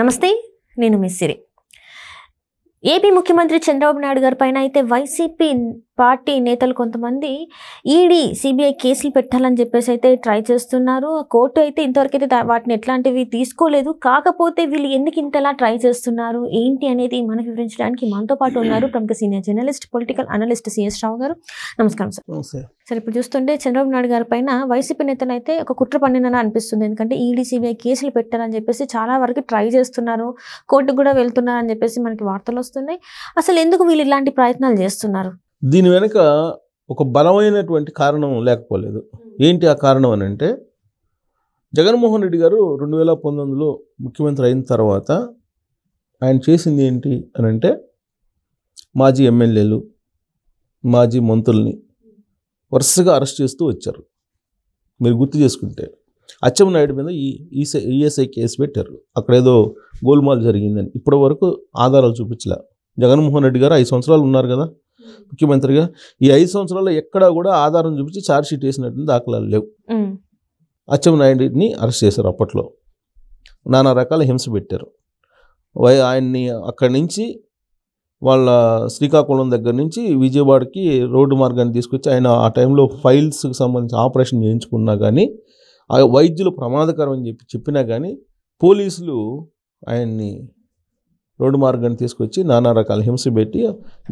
నమస్తే నేను మిస్సిరి ఏపీ ముఖ్యమంత్రి చంద్రబాబు నాయుడు గారి పైన అయితే వైసీపీ పార్టీ నేతలు కొంతమంది ఈడీ సిబిఐ కేసులు పెట్టాలని చెప్పేసి అయితే ట్రై చేస్తున్నారు కోర్టు అయితే ఇంతవరకు అయితే వాటిని ఎట్లాంటివి తీసుకోలేదు కాకపోతే వీళ్ళు ఎందుకు ఇంతలా ట్రై చేస్తున్నారు ఏంటి అనేది మనకు వివరించడానికి మనతో పాటు ఉన్నారు ప్రముఖ senior journalist political analyst C S Rao గారు నమస్కారం సార్ సార్ ఇప్పుడు చూస్తుంటే చంద్రబాబు నాయుడు గారి పైన వైసీపీ నేతలు అయితే ఒక కుట్ర పండినని అనిపిస్తుంది ఎందుకంటే ఈడీ సిబిఐ కేసులు పెట్టాలని చెప్పేసి చాలా వరకు ట్రై చేస్తున్నారు కోర్టుకు కూడా వెళ్తున్నారని చెప్పేసి మనకి వార్తలు వస్తున్నాయి అసలు ఎందుకు వీళ్ళు ఇలాంటి ప్రయత్నాలు చేస్తున్నారు దీని వెనుక ఒక బలమైనటువంటి కారణం లేకపోలేదు ఏంటి ఆ కారణం అని అంటే జగన్మోహన్ రెడ్డి గారు రెండు వేల పంతొమ్మిదిలో ముఖ్యమంత్రి అయిన తర్వాత ఆయన చేసింది ఏంటి అని అంటే మాజీ ఎమ్మెల్యేలు మాజీ మంత్రుల్ని వరుసగా అరెస్ట్ చేస్తూ వచ్చారు మీరు గుర్తు చేసుకుంటే నాయుడు మీద ఈ ఈసై ఈఎస్ఐ కేసు పెట్టారు అక్కడ ఏదో గోల్మాల్ జరిగిందని ఇప్పటి వరకు ఆధారాలు చూపించలే జగన్మోహన్ రెడ్డి గారు ఐదు సంవత్సరాలు ఉన్నారు కదా ముఖ్యమంత్రిగా ఈ ఐదు సంవత్సరాల్లో ఎక్కడా కూడా ఆధారం చూపించి ఛార్జ్షీట్ వేసినటువంటి దాఖలాలు లేవు అచ్చెన్నాయుడిని అరెస్ట్ చేశారు అప్పట్లో నానా రకాల హింస పెట్టారు ఆయన్ని అక్కడి నుంచి వాళ్ళ శ్రీకాకుళం దగ్గర నుంచి విజయవాడకి రోడ్డు మార్గాన్ని తీసుకొచ్చి ఆయన ఆ టైంలో ఫైల్స్కి సంబంధించి ఆపరేషన్ చేయించుకున్నా కానీ ఆ వైద్యులు ప్రమాదకరం అని చెప్పి చెప్పినా కానీ పోలీసులు ఆయన్ని రోడ్డు మార్గాన్ని తీసుకొచ్చి నానా రకాల హింస పెట్టి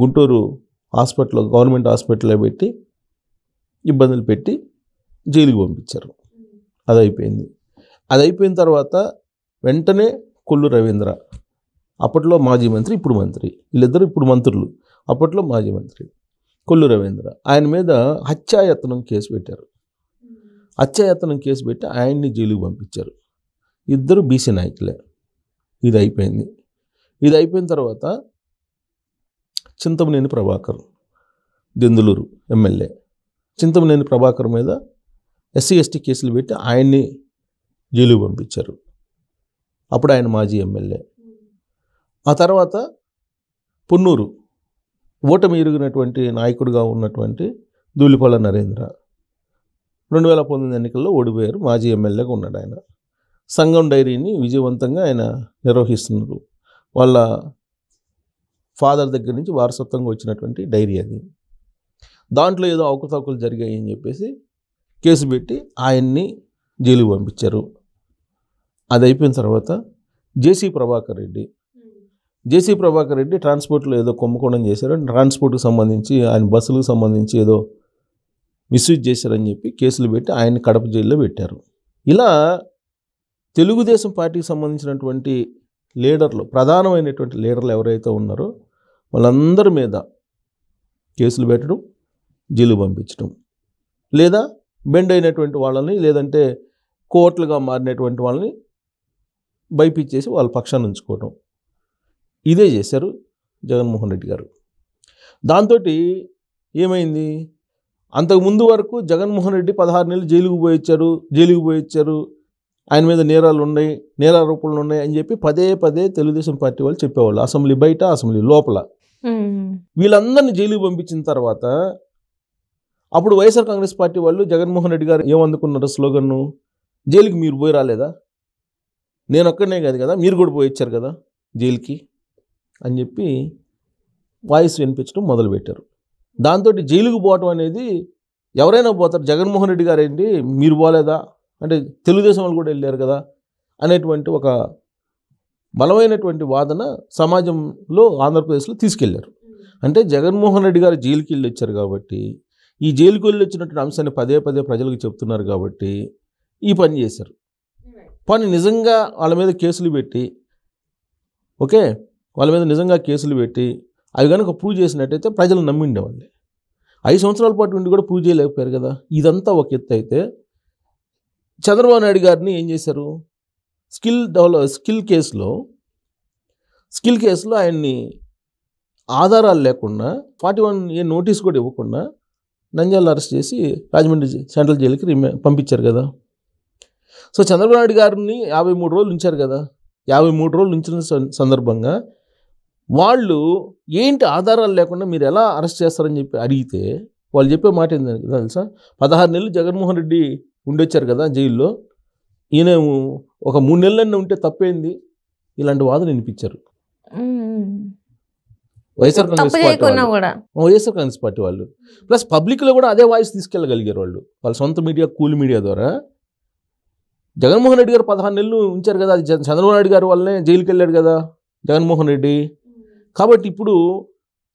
గుంటూరు హాస్పిటల్ గవర్నమెంట్ హాస్పిటల్లో పెట్టి ఇబ్బందులు పెట్టి జైలుకి పంపించారు అది అయిపోయింది అది అయిపోయిన తర్వాత వెంటనే కొల్లు రవీంద్ర అప్పట్లో మాజీ మంత్రి ఇప్పుడు మంత్రి వీళ్ళిద్దరూ ఇప్పుడు మంత్రులు అప్పట్లో మాజీ మంత్రి కొల్లు రవీంద్ర ఆయన మీద హత్యాయత్నం కేసు పెట్టారు హత్యాయత్నం కేసు పెట్టి ఆయన్ని జైలుకి పంపించారు ఇద్దరు బీసీ నాయకులే ఇది అయిపోయింది ఇది అయిపోయిన తర్వాత చింతమనేని ప్రభాకర్ దెందులూరు ఎమ్మెల్యే చింతమనేని ప్రభాకర్ మీద ఎస్సీ ఎస్టీ కేసులు పెట్టి ఆయన్ని జైలుకు పంపించారు అప్పుడు ఆయన మాజీ ఎమ్మెల్యే ఆ తర్వాత పున్నూరు ఓటమి ఎరిగినటువంటి నాయకుడిగా ఉన్నటువంటి దూలిపాల నరేంద్ర రెండు వేల పంతొమ్మిది ఎన్నికల్లో ఓడిపోయారు మాజీ ఎమ్మెల్యేగా ఉన్నాడు ఆయన సంఘం డైరీని విజయవంతంగా ఆయన నిర్వహిస్తున్నారు వాళ్ళ ఫాదర్ దగ్గర నుంచి వారసత్వంగా వచ్చినటువంటి డైరీ అది దాంట్లో ఏదో అవకతవకలు జరిగాయి అని చెప్పేసి కేసు పెట్టి ఆయన్ని జైలుకు పంపించారు అది అయిపోయిన తర్వాత జేసీ ప్రభాకర్ రెడ్డి hmm. జేసీ ప్రభాకర్ రెడ్డి ట్రాన్స్పోర్ట్లో ఏదో కుంభకోణం చేశారు ట్రాన్స్పోర్ట్కి సంబంధించి ఆయన బస్సులకు సంబంధించి ఏదో మిస్యూజ్ చేశారని చెప్పి కేసులు పెట్టి ఆయన్ని కడప జైల్లో పెట్టారు ఇలా తెలుగుదేశం పార్టీకి సంబంధించినటువంటి లీడర్లు ప్రధానమైనటువంటి లీడర్లు ఎవరైతే ఉన్నారో వాళ్ళందరి మీద కేసులు పెట్టడం జైలు పంపించడం లేదా బెండ్ అయినటువంటి వాళ్ళని లేదంటే కోట్లుగా మారినటువంటి వాళ్ళని బైపిచ్చేసి వాళ్ళ పక్షాన్ని ఉంచుకోవటం ఇదే చేశారు జగన్మోహన్ రెడ్డి గారు దాంతో ఏమైంది అంతకుముందు వరకు జగన్మోహన్ రెడ్డి పదహారు నెలలు జైలుకు పోయి ఇచ్చారు జైలుకు పోయి ఇచ్చారు ఆయన మీద నేరాలు ఉన్నాయి నేరారోపణలు ఉన్నాయి అని చెప్పి పదే పదే తెలుగుదేశం పార్టీ వాళ్ళు చెప్పేవాళ్ళు అసెంబ్లీ బయట అసెంబ్లీ లోపల వీళ్ళందరినీ జైలుకి పంపించిన తర్వాత అప్పుడు వైఎస్ఆర్ కాంగ్రెస్ పార్టీ వాళ్ళు జగన్మోహన్ రెడ్డి గారు ఏమందుకున్నారు స్లోగన్ను జైలుకి మీరు పోయి రాలేదా నేను ఒక్కడనే కాదు కదా మీరు కూడా పోయి ఇచ్చారు కదా జైలుకి అని చెప్పి వాయిస్ వినిపించడం మొదలుపెట్టారు దాంతో జైలుకు పోవటం అనేది ఎవరైనా పోతారు జగన్మోహన్ రెడ్డి గారు ఏంటి మీరు పోలేదా అంటే తెలుగుదేశం వాళ్ళు కూడా వెళ్ళారు కదా అనేటువంటి ఒక బలమైనటువంటి వాదన సమాజంలో ఆంధ్రప్రదేశ్లో తీసుకెళ్లారు అంటే జగన్మోహన్ రెడ్డి గారు జైలుకి వెళ్ళి వచ్చారు కాబట్టి ఈ జైలుకి వెళ్ళి వచ్చినటువంటి అంశాన్ని పదే పదే ప్రజలకు చెప్తున్నారు కాబట్టి ఈ పని చేశారు పని నిజంగా వాళ్ళ మీద కేసులు పెట్టి ఓకే వాళ్ళ మీద నిజంగా కేసులు పెట్టి అవి కనుక ప్రూవ్ చేసినట్టయితే ప్రజలు నమ్మిండేవాళ్ళే ఐదు సంవత్సరాల పాటు ఉండి కూడా ప్రూవ్ చేయలేకపోయారు కదా ఇదంతా ఒక ఎత్తు అయితే చంద్రబాబు నాయుడు గారిని ఏం చేశారు స్కిల్ డెవలప్ స్కిల్ కేసులో స్కిల్ కేసులో ఆయన్ని ఆధారాలు లేకుండా ఫార్టీ వన్ ఏ నోటీస్ కూడా ఇవ్వకుండా నంజాలు అరెస్ట్ చేసి రాజమండ్రి సెంట్రల్ జైలుకి రిమే పంపించారు కదా సో చంద్రబాబు నాయుడు గారిని యాభై మూడు రోజులు ఉంచారు కదా యాభై మూడు రోజులు ఉంచిన సందర్భంగా వాళ్ళు ఏంటి ఆధారాలు లేకుండా మీరు ఎలా అరెస్ట్ చేస్తారని చెప్పి అడిగితే వాళ్ళు చెప్పే మాట ఏంటంటే తెలుసా పదహారు నెలలు జగన్మోహన్ రెడ్డి ఉండొచ్చారు కదా జైల్లో ఈయన ఒక మూడు నెలలన్నీ ఉంటే తప్పేంది ఇలాంటి వాదన వినిపించారు YSR Congress party YSR Congress party వాళ్ళు ప్లస్ పబ్లిక్లో కూడా అదే వాయిస్ తీసుకెళ్ళగలిగారు వాళ్ళు వాళ్ళ సొంత మీడియా కూల్ మీడియా ద్వారా జగన్మోహన్ రెడ్డి గారు పదహారు నెలలు ఉంచారు కదా అది చంద్రబాబు నాయుడు గారు వల్లనే జైలుకి వెళ్ళాడు కదా జగన్మోహన్ రెడ్డి కాబట్టి ఇప్పుడు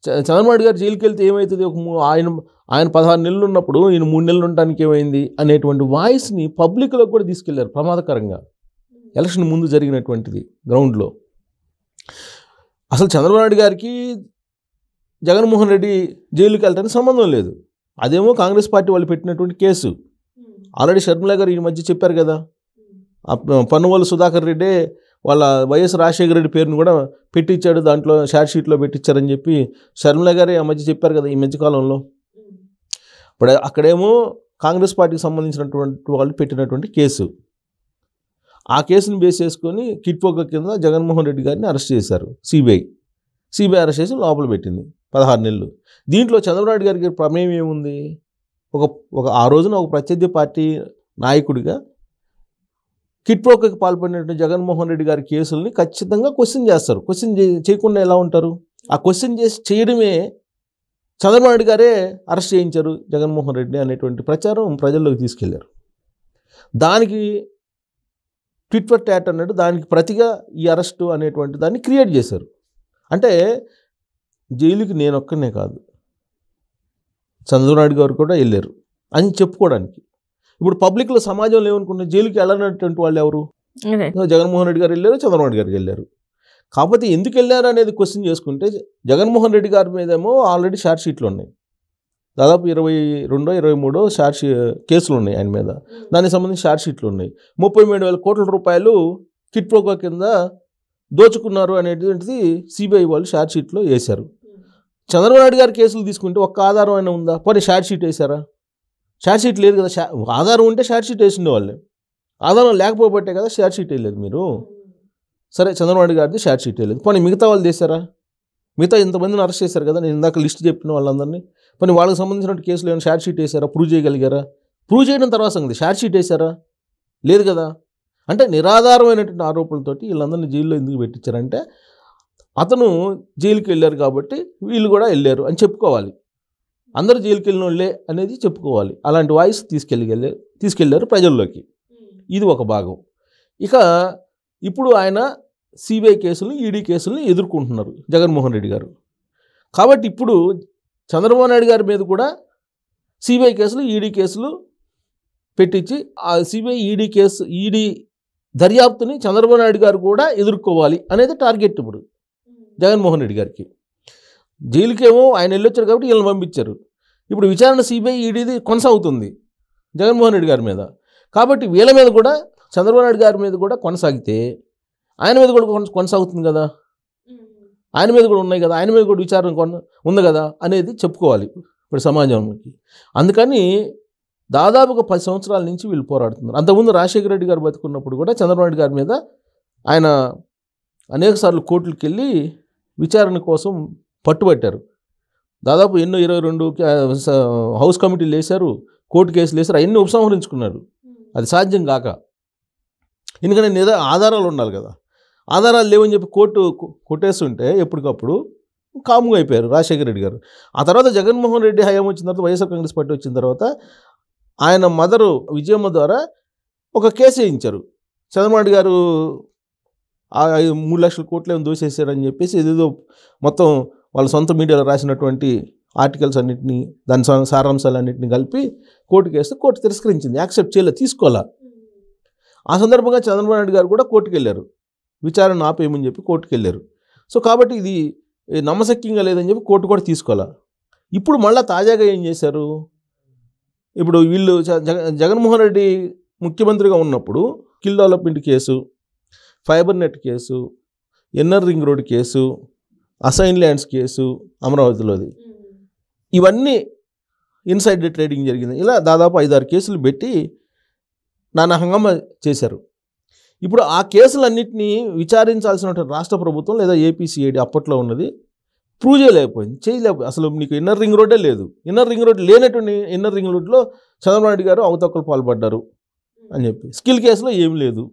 చంద్రబాబు గారు జైలుకి వెళ్తే ఏమవుతుంది ఒక ఆయన ఆయన పదహారు నెలలు ఉన్నప్పుడు ఈయన మూడు నెలలు ఉండటానికి ఏమైంది అనేటువంటి వాయిస్ని పబ్లిక్లోకి కూడా తీసుకెళ్లారు ప్రమాదకరంగా ఎలక్షన్ ముందు జరిగినటువంటిది గ్రౌండ్లో అసలు చంద్రబాబు నాయుడు గారికి జగన్మోహన్ రెడ్డి జైలుకి వెళ్తానికి సంబంధం లేదు అదేమో కాంగ్రెస్ పార్టీ వాళ్ళు పెట్టినటువంటి కేసు ఆల్రెడీ hmm. షర్మిలా గారు ఈ మధ్య చెప్పారు కదా hmm. పన్నువాళ్ళు సుధాకర్ రెడ్డే వాళ్ళ వైఎస్ రాజశేఖర రెడ్డి పేరును కూడా పెట్టించాడు దాంట్లో షార్ట్ షీట్లో పెట్టించారని చెప్పి శర్మల గారే ఆ మధ్య చెప్పారు కదా ఈ మధ్యకాలంలో ఇప్పుడు అక్కడేమో కాంగ్రెస్ పార్టీకి సంబంధించినటువంటి వాళ్ళు పెట్టినటువంటి కేసు ఆ కేసును బేస్ చేసుకొని కిట్పోక కింద జగన్మోహన్ రెడ్డి గారిని అరెస్ట్ చేశారు సిబిఐ సిబిఐ అరెస్ట్ చేసి లోపల పెట్టింది పదహారు నెలలు దీంట్లో చంద్రబాబు గారికి ప్రమేయం ఏముంది ఒక ఒక ఆ రోజున ఒక ప్రత్యర్థి పార్టీ నాయకుడిగా కిట్పోకకి పాల్పడినటువంటి జగన్మోహన్ రెడ్డి గారి కేసుల్ని ఖచ్చితంగా క్వశ్చన్ చేస్తారు క్వశ్చన్ చేయకుండా ఎలా ఉంటారు ఆ క్వశ్చన్ చేసి చేయడమే చంద్రబాబు నాయుడు గారే అరెస్ట్ చేయించారు జగన్మోహన్ రెడ్డిని అనేటువంటి ప్రచారం ప్రజల్లోకి తీసుకెళ్లారు దానికి ట్విట్టర్ ట్యాట్ అన్నట్టు దానికి ప్రతిగా ఈ అరెస్టు అనేటువంటి దాన్ని క్రియేట్ చేశారు అంటే జైలుకి నేను కాదు చంద్రబాబు నాయుడు గారు కూడా వెళ్ళారు అని చెప్పుకోవడానికి ఇప్పుడు పబ్లిక్లో సమాజంలో ఏమనుకున్న జైలుకి వెళ్ళనటువంటి వాళ్ళు ఎవరు జగన్మోహన్ రెడ్డి గారు వెళ్ళారు చంద్రబాబు గారికి వెళ్ళారు కాకపోతే ఎందుకు వెళ్ళారు అనేది క్వశ్చన్ చేసుకుంటే జగన్మోహన్ రెడ్డి గారి మీదేమో ఆల్రెడీ షార్ట్ షీట్లు ఉన్నాయి దాదాపు ఇరవై రెండో ఇరవై మూడో షార్ట్ షీ కేసులు ఉన్నాయి ఆయన మీద దానికి సంబంధించి షార్ట్ షీట్లు ఉన్నాయి ముప్పై మూడు వేల కోట్ల రూపాయలు కిట్ ప్రోగా కింద దోచుకున్నారు అనేటువంటిది సిబిఐ వాళ్ళు షార్ట్ షీట్లో వేశారు చంద్రబాబు నాయుడు గారి కేసులు తీసుకుంటే ఒక్క ఆధారం అయినా ఉందా పోనీ షార్ట్ షీట్ వేశారా షార్ట్ షీట్ లేదు కదా ఆధారం ఉంటే షార్ట్ షీట్ వాళ్ళు ఆధారం లేకపోబట్టే కదా షార్ట్ షీట్ వేయలేదు మీరు సరే చంద్రబాబు గారిది షార్ట్ షీట్ వేయలేదు పోనీ మిగతా వాళ్ళు చేశారా మిగతా ఇంతమందిని అరెస్ట్ చేశారు కదా నేను ఇందాక లిస్ట్ చెప్పిన వాళ్ళందరినీ పోనీ వాళ్ళకి సంబంధించిన కేసులు ఏమైనా షార్ట్ షీట్ వేసారా ప్రూవ్ చేయగలిగారా ప్రూవ్ చేయడం తర్వాత సంగతి షార్ట్ షీట్ వేశారా లేదు కదా అంటే నిరాధారమైనటువంటి ఆరోపణలతోటి వీళ్ళందరినీ జైల్లో ఎందుకు పెట్టించారంటే అతను జైలుకి వెళ్ళారు కాబట్టి వీళ్ళు కూడా వెళ్ళారు అని చెప్పుకోవాలి అందరూ జైలుకి వాళ్ళే అనేది చెప్పుకోవాలి అలాంటి వాయిస్ తీసుకెళ్ళి తీసుకెళ్ళారు ప్రజల్లోకి hmm. ఇది ఒక భాగం ఇక ఇప్పుడు ఆయన సిబిఐ కేసులను ఈడీ కేసులను ఎదుర్కొంటున్నారు జగన్మోహన్ రెడ్డి గారు కాబట్టి ఇప్పుడు చంద్రబాబు నాయుడు గారి మీద కూడా సిబిఐ కేసులు ఈడీ కేసులు పెట్టించి ఆ సిబిఐ ఈడీ కేసు ఈడీ దర్యాప్తుని చంద్రబాబు నాయుడు గారు కూడా ఎదుర్కోవాలి అనేది టార్గెట్ ఇప్పుడు hmm. జగన్మోహన్ రెడ్డి గారికి జైలుకేమో ఆయన వెళ్ళొచ్చారు కాబట్టి వీళ్ళని పంపించారు ఇప్పుడు విచారణ సిబిఐ ఈడీది కొనసాగుతుంది జగన్మోహన్ రెడ్డి గారి మీద కాబట్టి వీళ్ళ మీద కూడా చంద్రబాబు నాయుడు గారి మీద కూడా కొనసాగితే ఆయన మీద కూడా కొనసాగుతుంది కదా ఆయన మీద కూడా ఉన్నాయి కదా ఆయన మీద కూడా విచారణ కొన ఉంది కదా అనేది చెప్పుకోవాలి ఇప్పుడు సమాజంకి అందుకని దాదాపుగా పది సంవత్సరాల నుంచి వీళ్ళు పోరాడుతున్నారు అంతకుముందు రాజశేఖర రెడ్డి గారు బతుకున్నప్పుడు కూడా చంద్రబాబు నాయుడు గారి మీద ఆయన అనేకసార్లు కోర్టులకు వెళ్ళి విచారణ కోసం పట్టుబట్టారు దాదాపు ఎన్నో ఇరవై రెండు హౌస్ కమిటీలు వేశారు కోర్టు కేసులు వేశారు అవన్నీ ఉపసంహరించుకున్నారు అది సాధ్యం కాక ఎందుకంటే నిద ఆధారాలు ఉండాలి కదా ఆధారాలు లేవని చెప్పి కోర్టు కొట్టేస్తుంటే ఎప్పటికప్పుడు కాముగా అయిపోయారు రాజశేఖర రెడ్డి గారు ఆ తర్వాత జగన్మోహన్ రెడ్డి హయాం వచ్చిన తర్వాత వైఎస్ఆర్ కాంగ్రెస్ పార్టీ వచ్చిన తర్వాత ఆయన మదరు విజయమ్మ ద్వారా ఒక కేసు వేయించారు చంద్రబాబు గారు మూడు లక్షల కోట్లు ఏమో దోసేసారని చెప్పేసి ఏదేదో మొత్తం వాళ్ళ సొంత మీడియాలో రాసినటువంటి ఆర్టికల్స్ అన్నింటినీ దాని సారాంశాలన్నింటినీ కలిపి కోర్టుకు వేస్తే కోర్టు తిరస్కరించింది యాక్సెప్ట్ చేయలేదు తీసుకోవాలా ఆ సందర్భంగా చంద్రబాబు నాయుడు గారు కూడా కోర్టుకు వెళ్ళారు విచారణ ఆపేయమని చెప్పి కోర్టుకు వెళ్ళారు సో కాబట్టి ఇది నమ్మశక్యంగా లేదని చెప్పి కోర్టు కూడా తీసుకోవాలా ఇప్పుడు మళ్ళీ తాజాగా ఏం చేశారు ఇప్పుడు వీళ్ళు జగన్మోహన్ రెడ్డి ముఖ్యమంత్రిగా ఉన్నప్పుడు కిల్ డెవలప్మెంట్ కేసు ఫైబర్ నెట్ కేసు ఎన్నర్ రింగ్ రోడ్ కేసు అసైన్ ల్యాండ్స్ కేసు అమరావతిలోది ఇవన్నీ ఇన్సైడ్ ట్రేడింగ్ జరిగింది ఇలా దాదాపు ఐదారు కేసులు పెట్టి నాన్న హంగమ చేశారు ఇప్పుడు ఆ కేసులన్నింటినీ విచారించాల్సినటువంటి రాష్ట్ర ప్రభుత్వం లేదా ఏపీసీఐడి అప్పట్లో ఉన్నది ప్రూవ్ చేయలేకపోయింది చేయలేకపోయింది అసలు నీకు ఇన్నర్ రింగ్ రోడ్డే లేదు ఇన్నర్ రింగ్ రోడ్ లేనటువంటి ఇన్నర్ రింగ్ రోడ్లో చంద్రబాబు నాయుడు గారు అవతక్కులు పాల్పడ్డారు అని చెప్పి స్కిల్ కేసులో ఏమి లేదు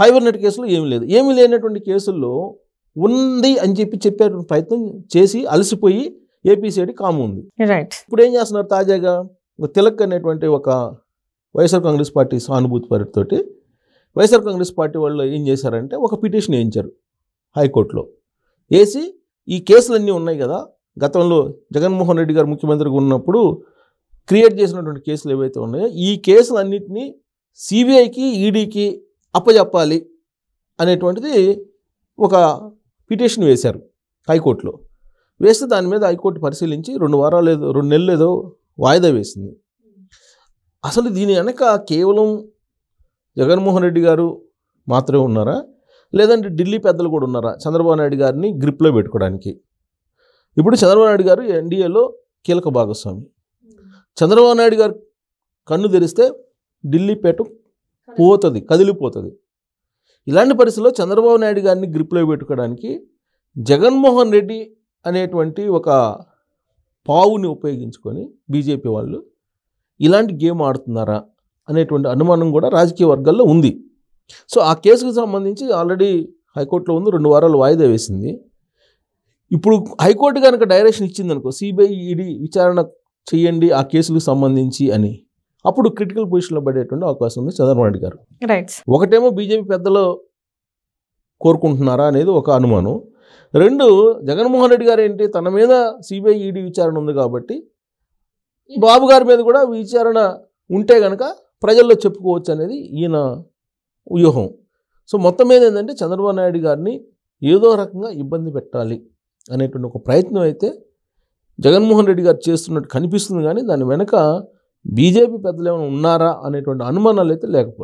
ఫైబర్ నెట్ కేసులో ఏమి లేదు ఏమి లేనటువంటి కేసుల్లో ఉంది అని చెప్పి చెప్పే ప్రయత్నం చేసి అలసిపోయి ఏపీసీఐడి కాము ఉంది ఇప్పుడు ఏం చేస్తున్నారు తాజాగా తిలక్ అనేటువంటి ఒక వైఎస్ఆర్ కాంగ్రెస్ పార్టీ సానుభూతి పరితోటి వైఎస్ఆర్ కాంగ్రెస్ పార్టీ వాళ్ళు ఏం చేశారంటే ఒక పిటిషన్ వేయించారు హైకోర్టులో వేసి ఈ కేసులన్నీ ఉన్నాయి కదా గతంలో జగన్మోహన్ రెడ్డి గారు ముఖ్యమంత్రిగా ఉన్నప్పుడు క్రియేట్ చేసినటువంటి కేసులు ఏవైతే ఉన్నాయో ఈ కేసులన్నింటినీ సిబిఐకి ఈడీకి అప్పజెప్పాలి అనేటువంటిది ఒక పిటిషన్ వేశారు హైకోర్టులో వేస్తే దాని మీద హైకోర్టు పరిశీలించి రెండు వారాలు ఏదో రెండు నెలలు ఏదో వాయిదా వేసింది అసలు దీని వెనక కేవలం జగన్మోహన్ రెడ్డి గారు మాత్రమే ఉన్నారా లేదంటే ఢిల్లీ పెద్దలు కూడా ఉన్నారా చంద్రబాబు నాయుడు గారిని గ్రిప్లో పెట్టుకోవడానికి ఇప్పుడు చంద్రబాబు నాయుడు గారు ఎన్డీఏలో కీలక భాగస్వామి చంద్రబాబు నాయుడు గారు కన్ను తెరిస్తే ఢిల్లీ పేట పోతుంది కదిలిపోతుంది ఇలాంటి పరిస్థితుల్లో చంద్రబాబు నాయుడు గారిని గ్రిప్లో పెట్టుకోవడానికి జగన్మోహన్ రెడ్డి అనేటువంటి ఒక పావుని ఉపయోగించుకొని బీజేపీ వాళ్ళు ఇలాంటి గేమ్ ఆడుతున్నారా అనేటువంటి అనుమానం కూడా రాజకీయ వర్గాల్లో ఉంది సో ఆ కేసుకు సంబంధించి ఆల్రెడీ హైకోర్టులో ఉంది రెండు వారాలు వాయిదా వేసింది ఇప్పుడు హైకోర్టు కనుక డైరెక్షన్ ఇచ్చిందనుకో సిబిఐ ఈడీ విచారణ చేయండి ఆ కేసులకు సంబంధించి అని అప్పుడు క్రిటికల్ పొజిషన్లో పడేటువంటి అవకాశం ఉంది చంద్రబాబు నాయుడు గారు ఒకటేమో బీజేపీ పెద్దలు కోరుకుంటున్నారా అనేది ఒక అనుమానం రెండు జగన్మోహన్ రెడ్డి గారు ఏంటి తన మీద సిబిఐ ఈడీ e విచారణ ఉంది కాబట్టి బాబు గారి మీద కూడా విచారణ ఉంటే కనుక ప్రజల్లో చెప్పుకోవచ్చు అనేది ఈయన వ్యూహం సో మొత్తం మీద ఏంటంటే చంద్రబాబు నాయుడు గారిని ఏదో రకంగా ఇబ్బంది పెట్టాలి అనేటువంటి ఒక ప్రయత్నం అయితే జగన్మోహన్ రెడ్డి గారు చేస్తున్నట్టు కనిపిస్తుంది కానీ దాని వెనక బీజేపీ పెద్దలు ఏమైనా ఉన్నారా అనేటువంటి అనుమానాలు అయితే లేకపోలేదు